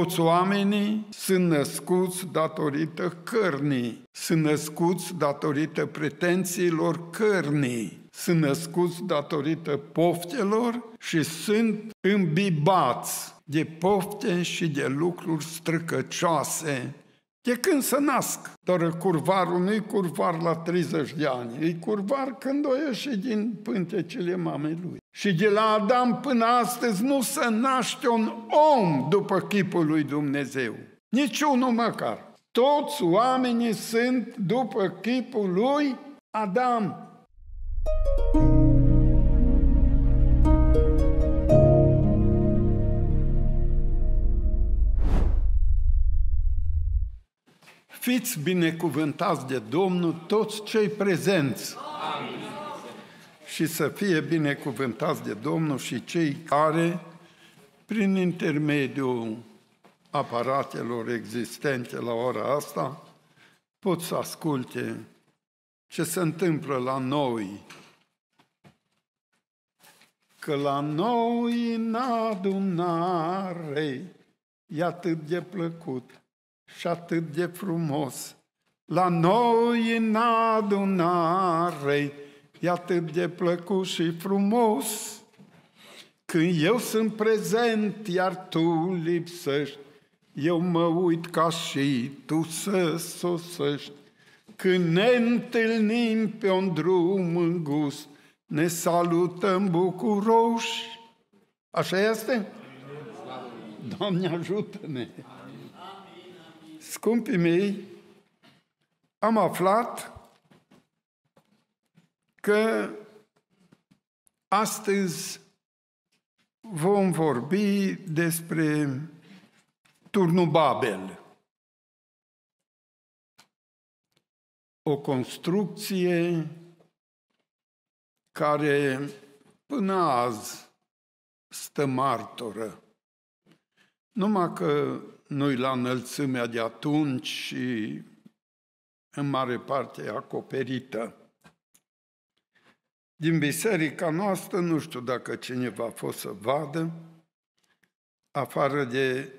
Toți oamenii sunt născuți datorită cărnii, sunt născuți datorită pretențiilor cărnii, sunt născuți datorită poftelor și sunt îmbibați de pofte și de lucruri străcăcioase de când să nasc? Dar curvarul nu-i curvar la 30 de ani, e curvar când o ieși din pântecele mamei lui. Și de la Adam până astăzi nu se naște un om după chipul lui Dumnezeu. Niciunul măcar. Toți oamenii sunt după chipul lui Adam. Thank you. Fiți binecuvântați de Domnul toți cei prezenți. Amin. Și să fie binecuvântați de Domnul și cei care, prin intermediul aparatelor existente la ora asta, pot să asculte ce se întâmplă la noi. Că la noi în adunare e atât de plăcut și atât de frumos. La noi în adunare e atât de plăcut și frumos. Când eu sunt prezent, iar tu lipsești, eu mă uit ca și tu să sosești. Când ne întâlnim pe un drum îngust, ne salutăm bucuroși. Așa este? Doamne ajută-ne! scumpii mei, am aflat că astăzi vom vorbi despre Turnul Babel. O construcție care până azi stă martoră. Numai că nu-i la înălțimea de atunci și în mare parte e acoperită. Din biserica noastră nu știu dacă cineva a fost să vadă, afară de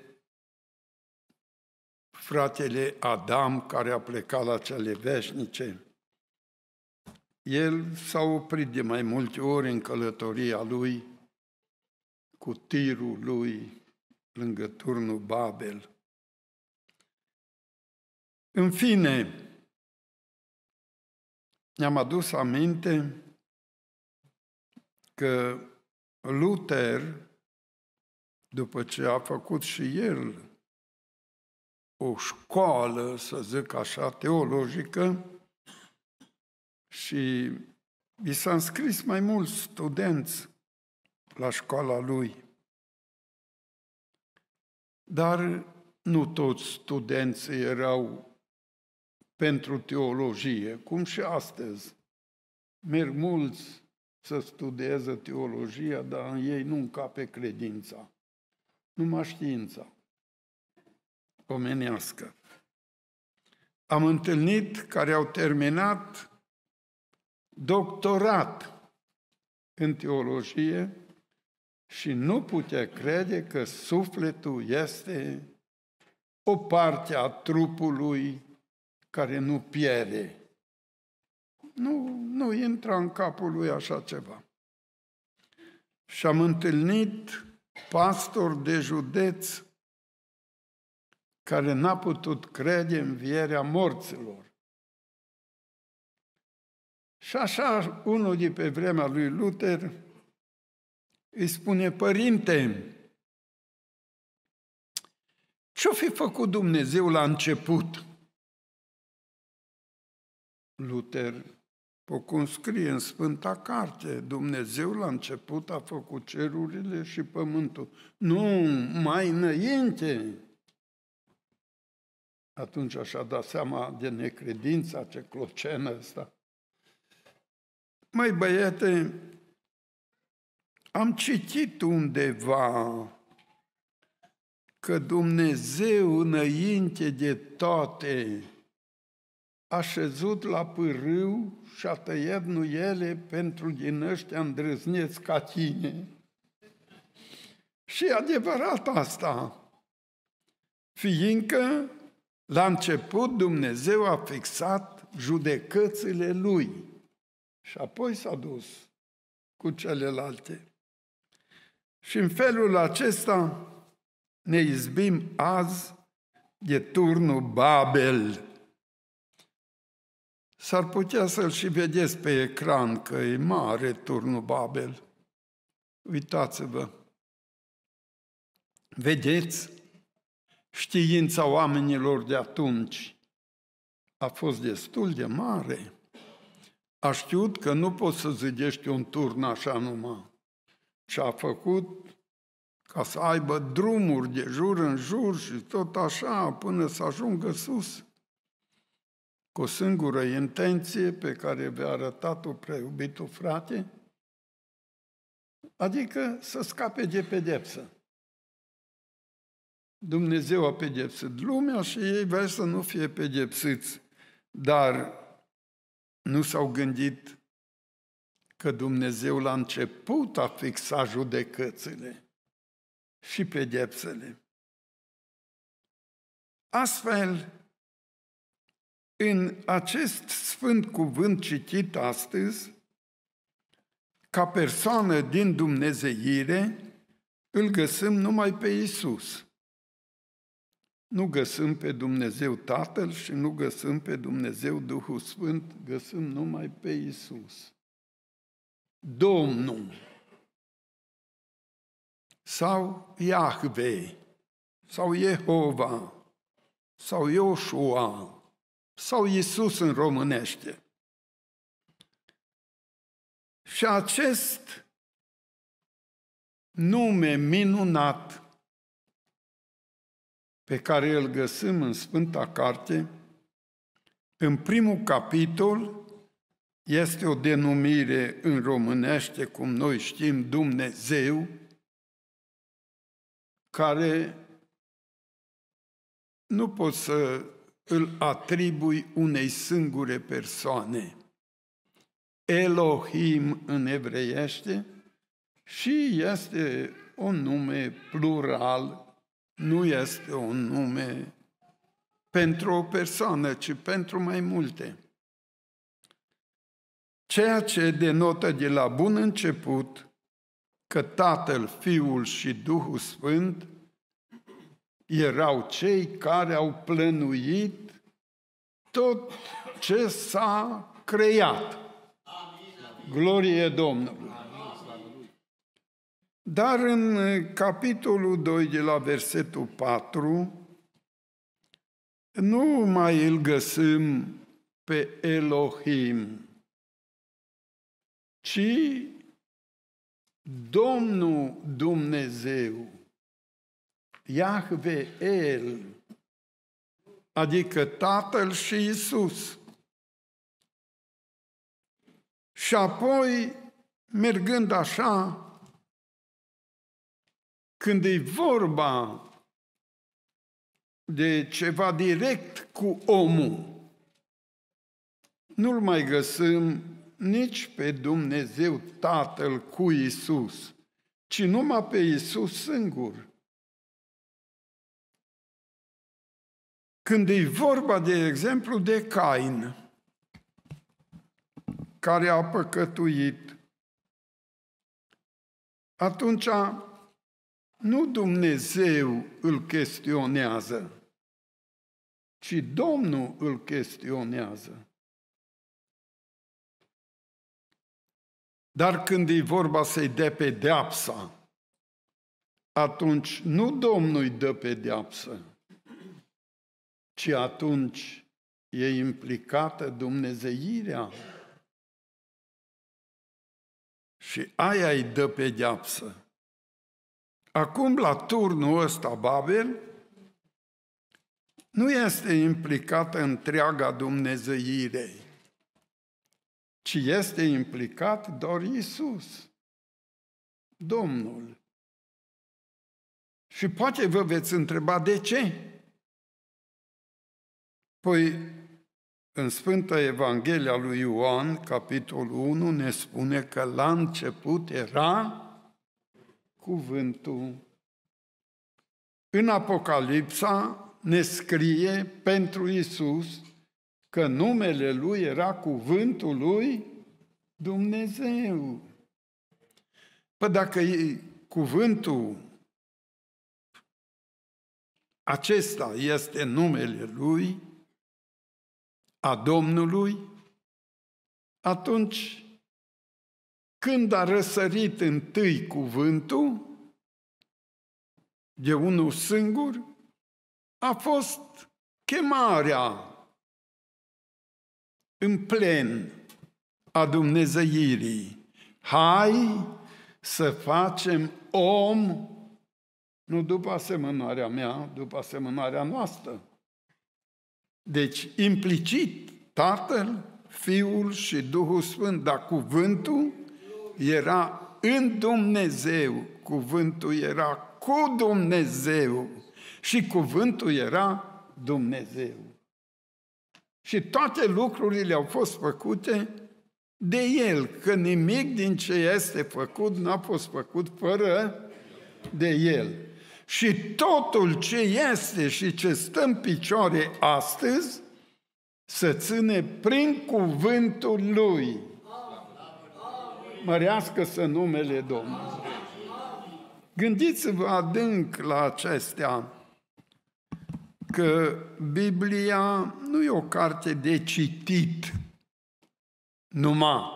fratele Adam care a plecat la cele veșnice. El s-a oprit de mai multe ori în călătoria lui, cu tirul lui, lângă turnul Babel. În fine, ne-am adus aminte că Luther, după ce a făcut și el o școală, să zic așa, teologică, și i s-a înscris mai mulți studenți la școala lui. Dar nu toți studenții erau pentru teologie, cum și astăzi. Merg mulți să studieze teologia, dar în ei nu încape credința, numai știința omenească. Am întâlnit care au terminat doctorat în teologie, și nu putea crede că sufletul este o parte a trupului care nu pierde. Nu, nu intră în capul lui așa ceva. Și am întâlnit pastor de județ care n-a putut crede în vierea morților. Și așa, unul de pe vremea lui Luther, îi spune, Părinte, ce-o fi făcut Dumnezeu la început? Luther, o cum scrie în Sfânta Carte, Dumnezeu la început a făcut cerurile și pământul. Nu, mai înainte. Atunci așa da seama de necredința ce clocenă asta. Mai băiete, am citit undeva că Dumnezeu înainte de toate a șezut la pârâu și a tăiat nuiele pentru din ăștia îndrăzneți ca tine. Și adevărat asta, fiindcă la început Dumnezeu a fixat judecățile Lui și apoi s-a dus cu celelalte. Și în felul acesta ne izbim azi de turnul Babel. S-ar putea să-l și vedeți pe ecran, că e mare turnul Babel. Uitați-vă. Vedeți? Știința oamenilor de atunci a fost destul de mare. A știut că nu poți să zidești un turn așa numai și a făcut ca să aibă drumuri de jur în jur și tot așa până să ajungă sus cu o singură intenție pe care vi-a arătat-o preubitul frate, adică să scape de pedepsă. Dumnezeu a pedepsit lumea și ei vrea să nu fie pedepsiți, dar nu s-au gândit că Dumnezeu la început a fixat judecățile și pedepsele. Astfel, în acest sfânt cuvânt citit astăzi, ca persoană din Dumnezeire, îl găsim numai pe Isus. Nu găsim pe Dumnezeu Tatăl și nu găsim pe Dumnezeu Duhul Sfânt, găsim numai pe Isus. Domnul sau Iahve sau Jehova sau Iosua sau Iisus în românește. Și acest nume minunat pe care îl găsim în Sfânta Carte, în primul capitol, este o denumire în românește, cum noi știm, Dumnezeu, care nu poți să îl atribui unei singure persoane. Elohim în evreiește și este un nume plural, nu este un nume pentru o persoană, ci pentru mai multe. Ceea ce denotă de la bun început că Tatăl, Fiul și Duhul Sfânt erau cei care au plănuit tot ce s-a creat. Glorie Domnului! Dar în capitolul 2 de la versetul 4 nu mai îl găsim pe Elohim ci Domnul Dumnezeu, Iahve El, adică Tatăl și Isus. Și apoi, mergând așa, când e vorba de ceva direct cu omul, nu-l mai găsim nici pe Dumnezeu Tatăl cu Isus, ci numai pe Isus singur. Când e vorba, de exemplu, de Cain, care a păcătuit, atunci nu Dumnezeu îl chestionează, ci Domnul îl chestionează. Dar când e vorba să-i dea pedeapsa, atunci nu Domnul îi dă pedeapsă, ci atunci e implicată Dumnezeirea. Și aia îi dă pedeapsă. Acum, la turnul ăsta, Babel, nu este implicată întreaga Dumnezeirei ci este implicat doar Isus, Domnul. Și poate vă veți întreba de ce? Păi în Sfânta Evanghelia lui Ioan, capitolul 1, ne spune că la început era cuvântul. În Apocalipsa ne scrie pentru Isus că numele lui era cuvântul lui Dumnezeu. Păi dacă e cuvântul acesta este numele lui, a Domnului, atunci când a răsărit întâi cuvântul, de unul singur, a fost chemarea în plen a Dumnezeirii. Hai să facem om, nu după asemănarea mea, după asemănarea noastră. Deci, implicit, Tatăl, Fiul și Duhul Sfânt, dar cuvântul era în Dumnezeu, cuvântul era cu Dumnezeu și cuvântul era Dumnezeu. Și toate lucrurile au fost făcute de El, că nimic din ce este făcut n-a fost făcut fără de El. Și totul ce este și ce stă în picioare astăzi, să ține prin cuvântul Lui. Mărească să numele Domnului. Gândiți-vă adânc la acestea că Biblia nu e o carte de citit numai.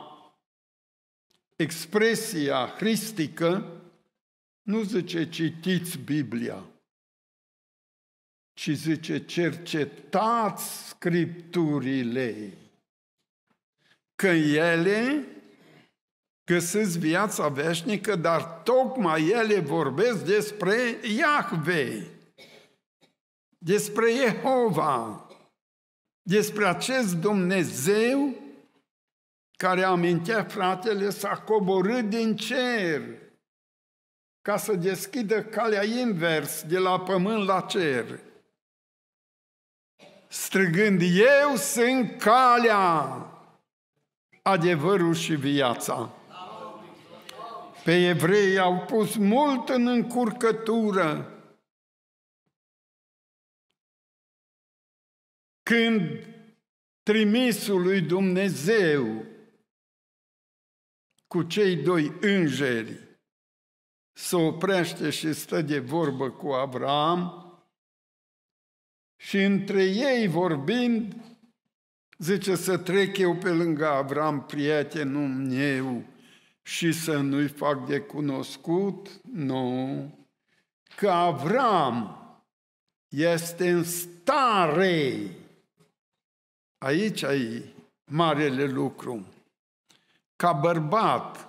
Expresia hristică nu zice citiți Biblia, ci zice cercetați scripturile, că ele găsesc viața veșnică, dar tocmai ele vorbesc despre Iahvei despre Jehova, despre acest Dumnezeu care amintea fratele s-a coborât din cer ca să deschidă calea invers de la pământ la cer. Strigând, eu sunt calea, adevărul și viața. Pe evrei au pus mult în încurcătură când trimisul lui Dumnezeu cu cei doi îngeri se oprește și stă de vorbă cu Abraham și între ei vorbind, zice să trec eu pe lângă Abraham, prietenul meu, și să nu-i fac de cunoscut? Nu. Că Avram este în stare Aici e marele lucru. Ca bărbat,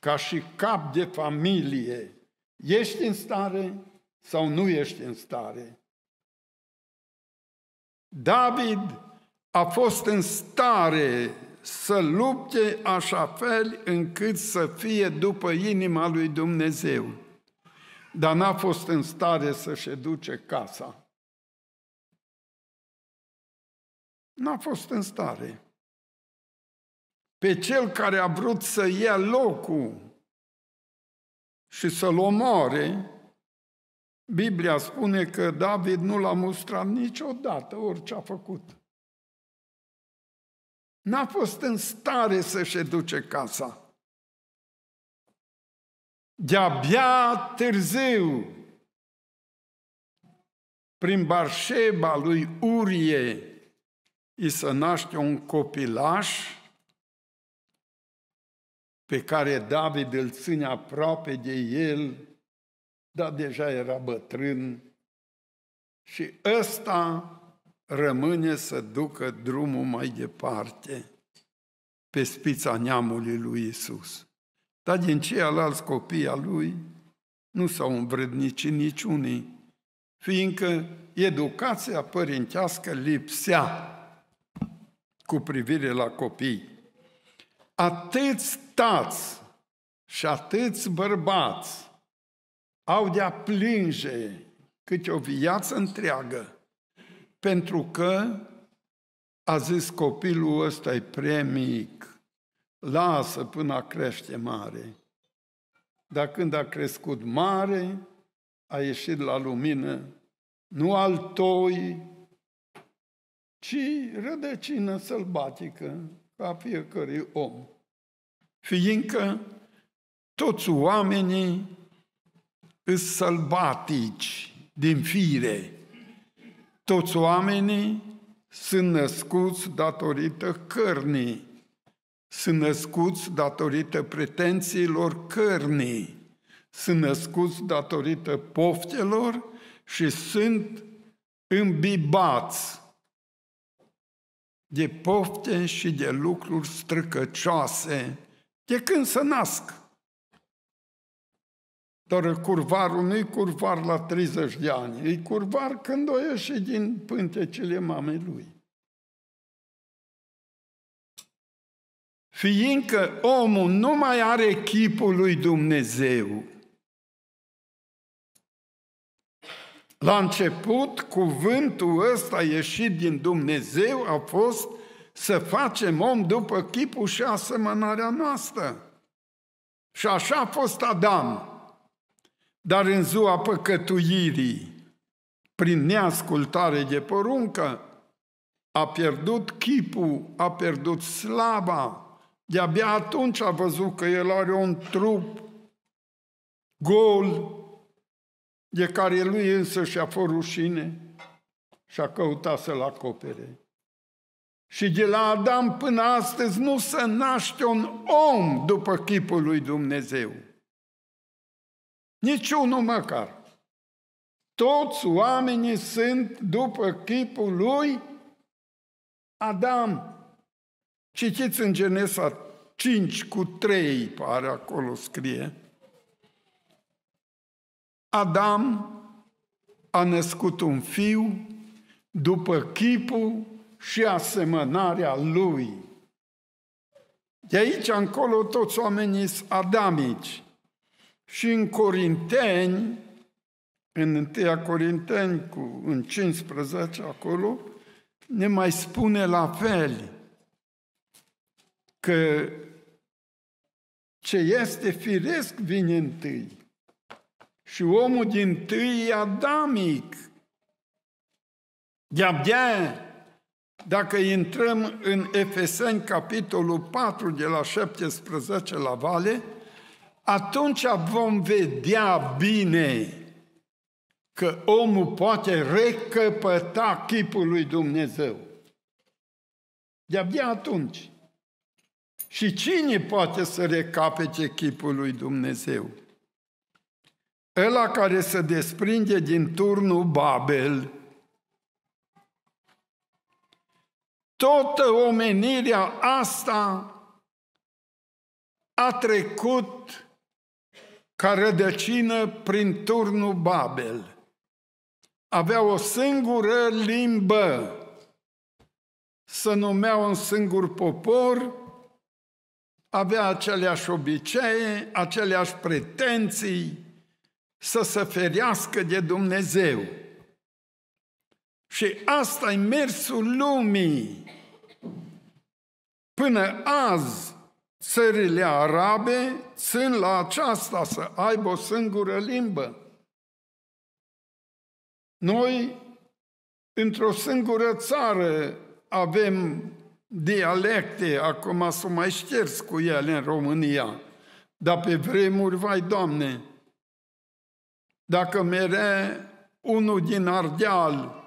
ca și cap de familie, ești în stare sau nu ești în stare? David a fost în stare să lupte așa fel încât să fie după inima lui Dumnezeu, dar n-a fost în stare să-și duce casa. n-a fost în stare. Pe cel care a vrut să ia locul și să-l omoare, Biblia spune că David nu l-a mustrat niciodată, orice a făcut. N-a fost în stare să-și duce casa. De-abia târziu, prin Barșeba lui Urie, i să naște un copilaș pe care David îl ține aproape de el, dar deja era bătrân. Și ăsta rămâne să ducă drumul mai departe pe spița neamului lui Isus. Dar din ceilalți copii al lui nu s-au învrednicit niciunii, fiindcă educația părintească lipsea cu privire la copii. Atâți tați și atâți bărbați au de-a plânge câte o viață întreagă, pentru că a zis copilul ăsta e prea mic, lasă până a crește mare. Dar când a crescut mare, a ieșit la lumină, nu altoi, ci rădăcină sălbatică a fiecărui om. Fiindcă toți oamenii sunt sălbatici din fire. Toți oamenii sunt născuți datorită cărnii, sunt născuți datorită pretențiilor cărnii, sunt născuți datorită poftelor și sunt îmbibați de pofte și de lucruri străcăcioase, de când să nasc. Dar curvarul nu-i curvar la 30 de ani, e curvar când o ieși din pântecele mamei lui. Fiindcă omul nu mai are chipul lui Dumnezeu, La început, cuvântul ăsta ieșit din Dumnezeu a fost să facem om după chipul și asemănarea noastră. Și așa a fost Adam. Dar în ziua păcătuirii, prin neascultare de poruncă, a pierdut chipul, a pierdut slava. De-abia atunci a văzut că el are un trup gol, de care lui însă și-a fost rușine și a căutat să-l acopere. Și de la Adam până astăzi nu se naște un om după chipul lui Dumnezeu. Niciunul măcar. Toți oamenii sunt după chipul lui Adam. Citiți în Genesa 5 cu 3, pare acolo scrie. Adam a născut un fiu după chipul și asemănarea lui. De aici încolo toți oamenii sunt adamici. Și în Corinteni, în 1 Corinteni, cu, în 15 acolo, ne mai spune la fel că ce este firesc vine întâi și omul din tâi e adamic. De-abia, dacă intrăm în Efeseni, capitolul 4, de la 17 la vale, atunci vom vedea bine că omul poate recăpăta chipul lui Dumnezeu. De-abia atunci. Și cine poate să recapete chipul lui Dumnezeu? ăla care se desprinde din turnul Babel. Toată omenirea asta a trecut ca rădăcină prin turnul Babel. Avea o singură limbă, să numea un singur popor, avea aceleași obicei, aceleași pretenții, să se ferească de Dumnezeu. Și asta e mersul lumii. Până azi, țările arabe sunt la aceasta să aibă o singură limbă. Noi, într-o singură țară, avem dialecte, acum s-o mai șters cu ele în România, dar pe vremuri, vai Doamne, dacă mere unul din Ardeal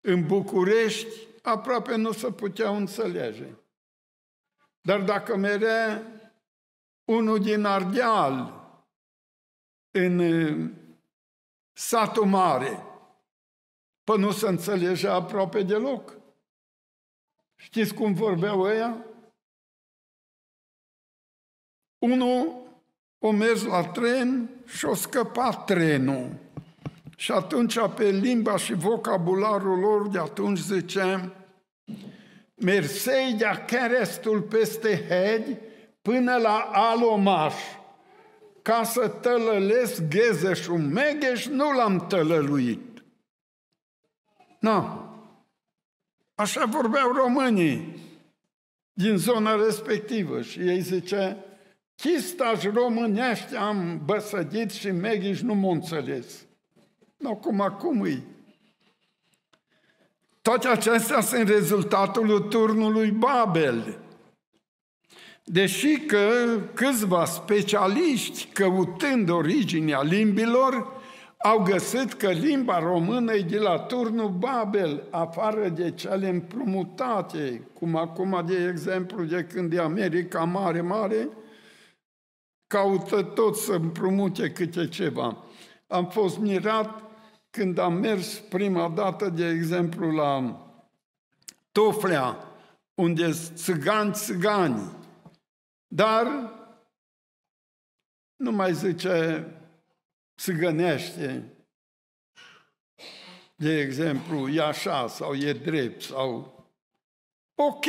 în București, aproape nu se putea înțelege. Dar dacă mere unul din Ardeal în uh, satul mare, pă nu se înțelege aproape deloc. Știți cum vorbeau ăia? Unul o mers la tren și o scăpat trenul. Și atunci pe limba și vocabularul lor de atunci ziceam Mersei de-a carestul peste hedi până la alomaș, ca să tălălesc ghezeșul megeș, nu l-am tălăluit. Nu. așa vorbeau românii din zona respectivă și ei zice, Chistaș românești am băsădit și Meghiș nu m înțeles. Nu, cum acum îi. Toate acestea sunt rezultatul turnului Babel. Deși că câțiva specialiști căutând originea limbilor au găsit că limba română e de la turnul Babel, afară de cele împrumutate, cum acum, de exemplu, de când e America mare, mare, caută tot să împrumute câte ceva. Am fost mirat când am mers prima dată, de exemplu, la Toflea, unde țigani, țigani. Dar nu mai zice țigănește, de exemplu, e așa sau e drept sau... Ok,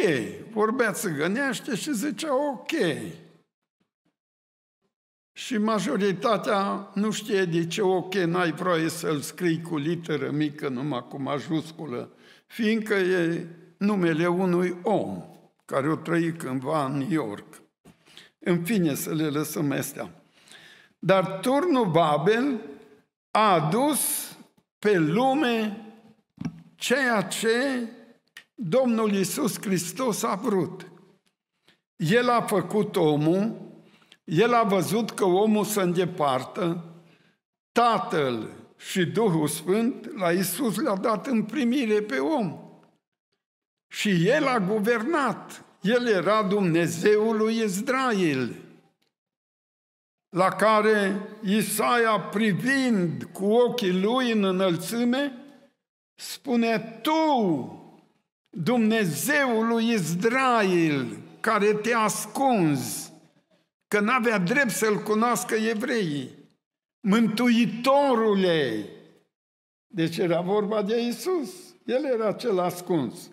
vorbea țigănește și zicea ok. Și majoritatea nu știe de ce okay, n-ai voie să-l scrii cu literă mică, numai cu majusculă, fiindcă e numele unui om care o trăi cândva în New York. În fine, să le lăsăm astea. Dar turnul Babel a adus pe lume ceea ce Domnul Iisus Hristos a vrut. El a făcut omul el a văzut că omul se îndepartă, Tatăl și Duhul Sfânt la Isus le-a dat în primire pe om. Și el a guvernat. El era Dumnezeul lui Israel, la care Isaia, privind cu ochii lui în înălțime, spune, Tu, Dumnezeul lui Israel, care te ascunzi, că n-avea drept să-L cunoască evreii. ei. Deci era vorba de Isus. El era cel ascuns.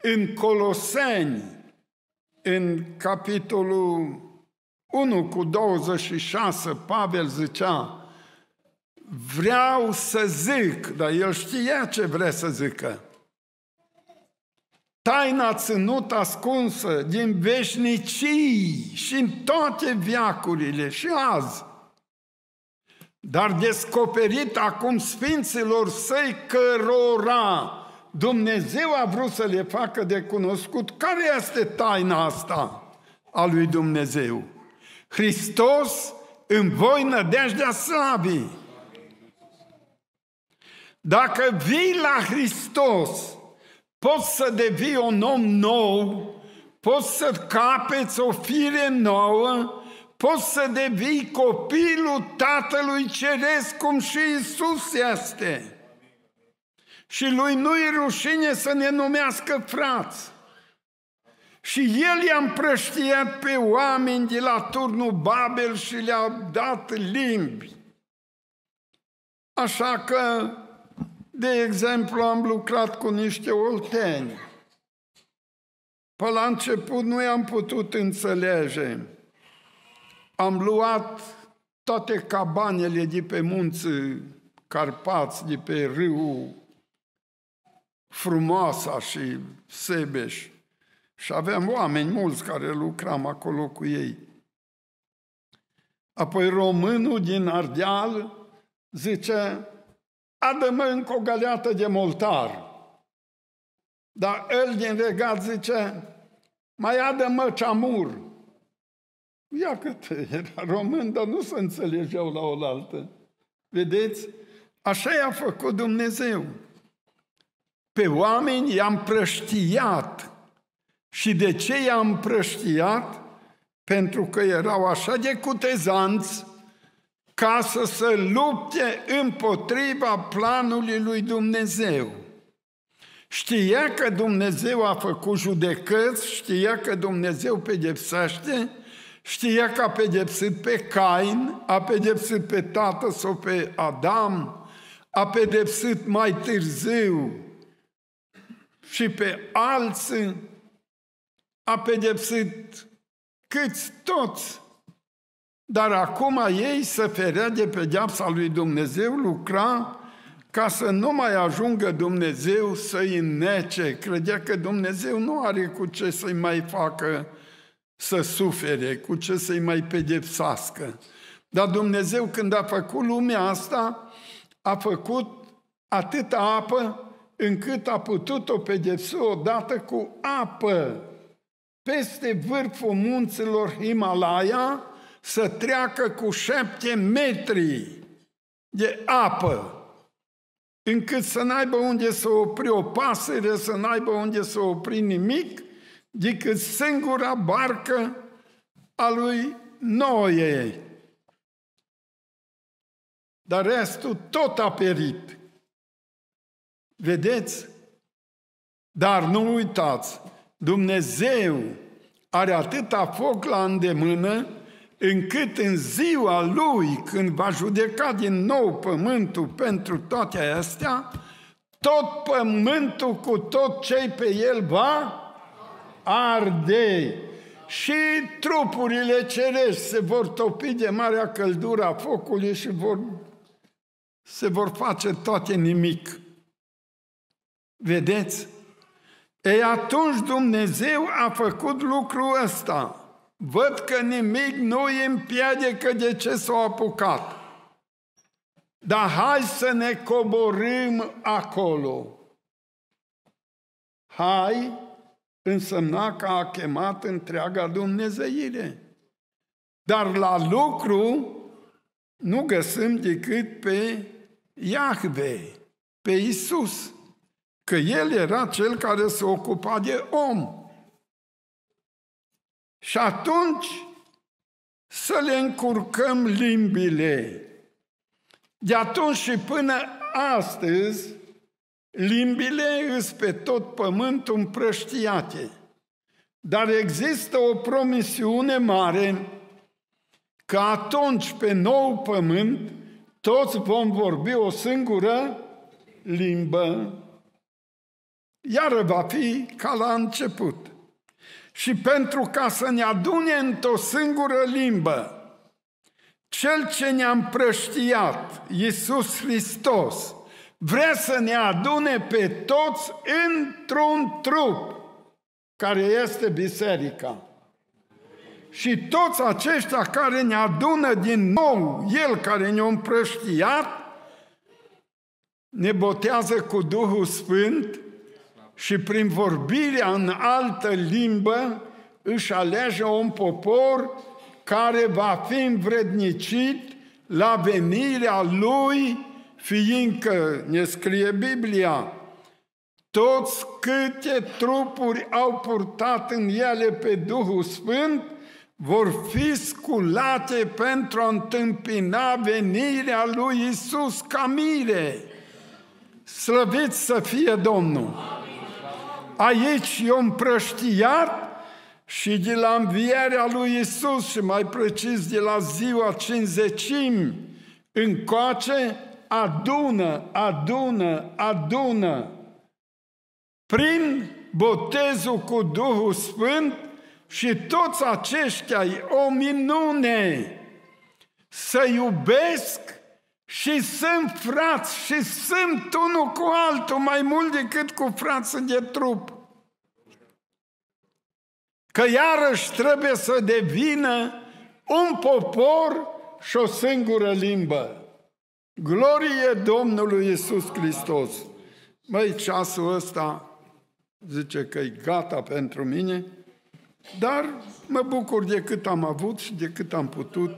În Coloseni, în capitolul 1 cu 26, Pavel zicea, vreau să zic, dar el știa ce vrea să zică, Taina ținut ascunsă din veșnicii și în toate viacurile și azi, dar descoperit acum sfinților săi cărora Dumnezeu a vrut să le facă de cunoscut. Care este taina asta a lui Dumnezeu? Hristos în voi nădejdea slavii. Dacă vii la Hristos, poți să devii un om nou, poți să capeți o fire nouă, poți să devii copilul Tatălui Ceresc, cum și Isus este. Și lui nu-i rușine să ne numească frați. Și el i-a împrăștiat pe oameni de la turnul Babel și le-a dat limbi. Așa că de exemplu, am lucrat cu niște olteni. Pe la început nu i-am putut înțelege. Am luat toate cabanele de pe munții Carpați, de pe râu Frumoasa și Sebeș. Și aveam oameni mulți care lucram acolo cu ei. Apoi românul din Ardeal zice, adă-mă încă o găleată de moltar. Dar el din regat zice, mai adă-mă ceamur. Ia câte era român, dar nu se înțelegeau la oaltă. Vedeți? Așa i-a făcut Dumnezeu. Pe oameni i-am prăștiat. Și de ce i-am prăștiat? Pentru că erau așa de cutezanți ca să se lupte împotriva planului lui Dumnezeu. Știa că Dumnezeu a făcut judecăți, știa că Dumnezeu pedepsește, știa că a pedepsit pe Cain, a pedepsit pe tată sau pe Adam, a pedepsit mai târziu și pe alții, a pedepsit câți toți dar acum ei se ferea de pedeapsa lui Dumnezeu, lucra ca să nu mai ajungă Dumnezeu să-i înnece. Credea că Dumnezeu nu are cu ce să-i mai facă să sufere, cu ce să-i mai pedepsească. Dar Dumnezeu când a făcut lumea asta, a făcut atâta apă încât a putut-o pedepsi odată cu apă peste vârful munților Himalaya, să treacă cu șapte metri de apă, încât să n-aibă unde să opri o pasăre, să n-aibă unde să opri nimic, decât singura barcă a lui Noe. Dar restul tot a perit. Vedeți? Dar nu uitați, Dumnezeu are atâta foc la îndemână încât în ziua lui, când va judeca din nou pământul pentru toate astea, tot pământul cu tot cei pe el va arde. Și trupurile cerești se vor topi de marea căldură a focului și vor, se vor face toate nimic. Vedeți? Ei, atunci Dumnezeu a făcut lucrul ăsta Văd că nimic nu îi că de ce s-au apucat. Dar hai să ne coborâm acolo. Hai însemna că a chemat întreaga Dumnezeire. Dar la lucru nu găsim decât pe Iahve, pe Isus, că El era cel care se ocupa de om. Și atunci să le încurcăm limbile. De atunci și până astăzi, limbile îs pe tot pământul împrăștiate. Dar există o promisiune mare că atunci pe nou pământ toți vom vorbi o singură limbă. Iar va fi ca la început și pentru ca să ne adune într-o singură limbă. Cel ce ne-a împrăștiat, Iisus Hristos, vrea să ne adune pe toți într-un trup, care este biserica. Și toți aceștia care ne adună din nou, El care ne-a împrăștiat, ne botează cu Duhul Sfânt și prin vorbirea în altă limbă își alege un popor care va fi învrednicit la venirea lui, fiindcă, ne scrie Biblia, toți câte trupuri au purtat în ele pe Duhul Sfânt, vor fi sculate pentru a întâmpina venirea lui Isus ca mire. Slăvit să fie Domnul! aici i-a împrăștiat și de la învierea lui Isus și mai precis de la ziua în încoace, adună, adună, adună prin botezul cu Duhul Sfânt și toți aceștia o minune să iubesc și sunt frați și sunt unul cu altul mai mult decât cu frați de trup. Că iarăși trebuie să devină un popor și o singură limbă. Glorie Domnului Isus Hristos! Măi, ceasul ăsta zice că e gata pentru mine, dar mă bucur de cât am avut și de cât am putut.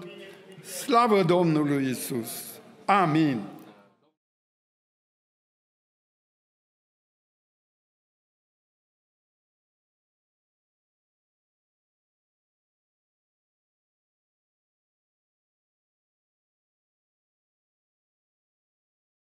Slavă Domnului Isus! Amém.